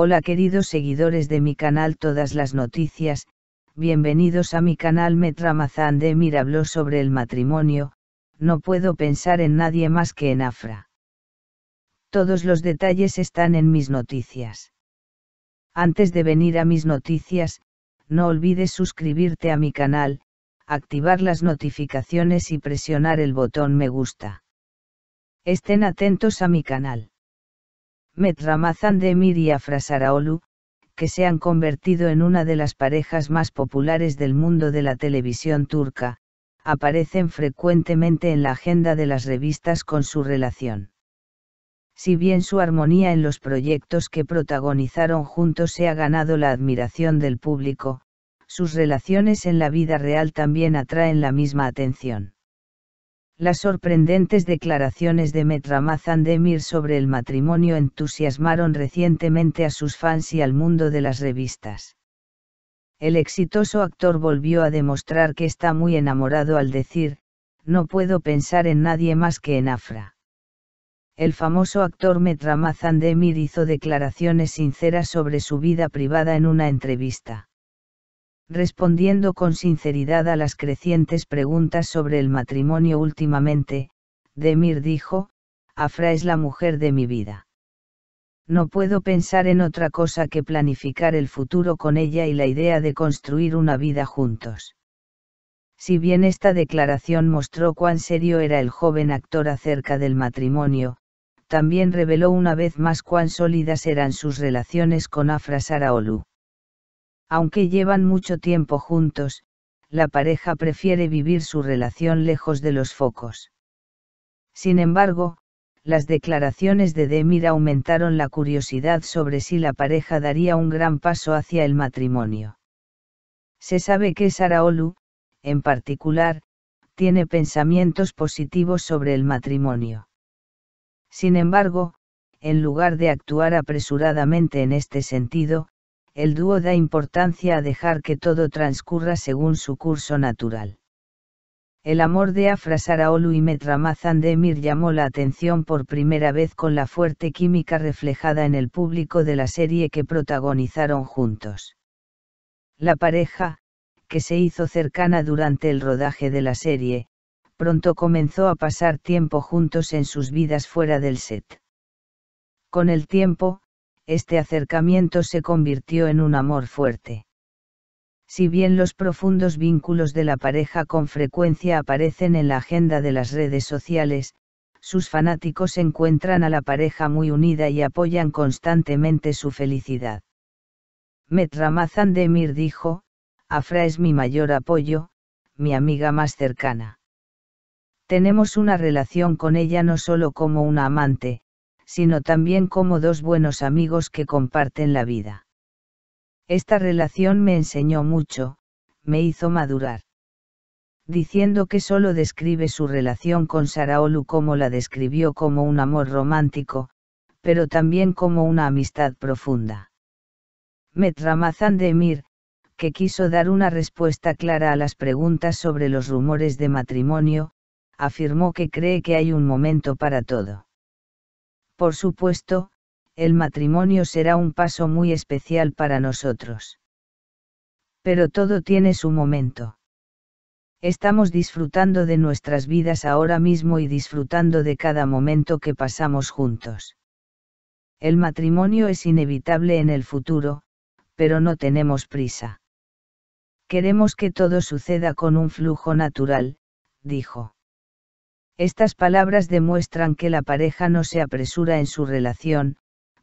Hola queridos seguidores de mi canal Todas las Noticias, bienvenidos a mi canal Metramazán de Mirabló habló sobre el matrimonio, no puedo pensar en nadie más que en Afra. Todos los detalles están en mis noticias. Antes de venir a mis noticias, no olvides suscribirte a mi canal, activar las notificaciones y presionar el botón me gusta. Estén atentos a mi canal. Metramazan Ramazan Demir y Afra que se han convertido en una de las parejas más populares del mundo de la televisión turca, aparecen frecuentemente en la agenda de las revistas con su relación. Si bien su armonía en los proyectos que protagonizaron juntos se ha ganado la admiración del público, sus relaciones en la vida real también atraen la misma atención. Las sorprendentes declaraciones de Metramazan Demir sobre el matrimonio entusiasmaron recientemente a sus fans y al mundo de las revistas. El exitoso actor volvió a demostrar que está muy enamorado al decir, no puedo pensar en nadie más que en Afra. El famoso actor Metramazan Demir hizo declaraciones sinceras sobre su vida privada en una entrevista respondiendo con sinceridad a las crecientes preguntas sobre el matrimonio últimamente, Demir dijo, Afra es la mujer de mi vida. No puedo pensar en otra cosa que planificar el futuro con ella y la idea de construir una vida juntos. Si bien esta declaración mostró cuán serio era el joven actor acerca del matrimonio, también reveló una vez más cuán sólidas eran sus relaciones con Afra Saraolu. Aunque llevan mucho tiempo juntos, la pareja prefiere vivir su relación lejos de los focos. Sin embargo, las declaraciones de Demir aumentaron la curiosidad sobre si la pareja daría un gran paso hacia el matrimonio. Se sabe que Saraolu, en particular, tiene pensamientos positivos sobre el matrimonio. Sin embargo, en lugar de actuar apresuradamente en este sentido, el dúo da importancia a dejar que todo transcurra según su curso natural. El amor de Afra Saraolu y Metramazan Demir llamó la atención por primera vez con la fuerte química reflejada en el público de la serie que protagonizaron juntos. La pareja, que se hizo cercana durante el rodaje de la serie, pronto comenzó a pasar tiempo juntos en sus vidas fuera del set. Con el tiempo, este acercamiento se convirtió en un amor fuerte. Si bien los profundos vínculos de la pareja con frecuencia aparecen en la agenda de las redes sociales, sus fanáticos encuentran a la pareja muy unida y apoyan constantemente su felicidad. Metramazan Demir dijo, Afra es mi mayor apoyo, mi amiga más cercana. Tenemos una relación con ella no solo como una amante, sino también como dos buenos amigos que comparten la vida. Esta relación me enseñó mucho, me hizo madurar. Diciendo que solo describe su relación con Saraolu como la describió como un amor romántico, pero también como una amistad profunda. Metramazan de Emir, que quiso dar una respuesta clara a las preguntas sobre los rumores de matrimonio, afirmó que cree que hay un momento para todo. Por supuesto, el matrimonio será un paso muy especial para nosotros. Pero todo tiene su momento. Estamos disfrutando de nuestras vidas ahora mismo y disfrutando de cada momento que pasamos juntos. El matrimonio es inevitable en el futuro, pero no tenemos prisa. Queremos que todo suceda con un flujo natural, dijo. Estas palabras demuestran que la pareja no se apresura en su relación,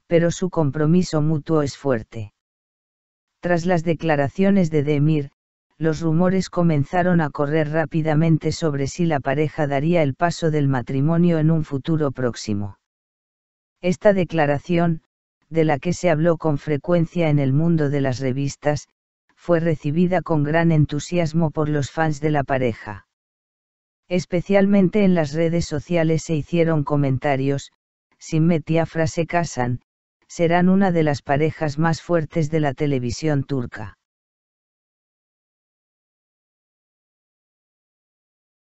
pero su compromiso mutuo es fuerte. Tras las declaraciones de Demir, los rumores comenzaron a correr rápidamente sobre si la pareja daría el paso del matrimonio en un futuro próximo. Esta declaración, de la que se habló con frecuencia en el mundo de las revistas, fue recibida con gran entusiasmo por los fans de la pareja. Especialmente en las redes sociales se hicieron comentarios, si metiafra se casan, serán una de las parejas más fuertes de la televisión turca.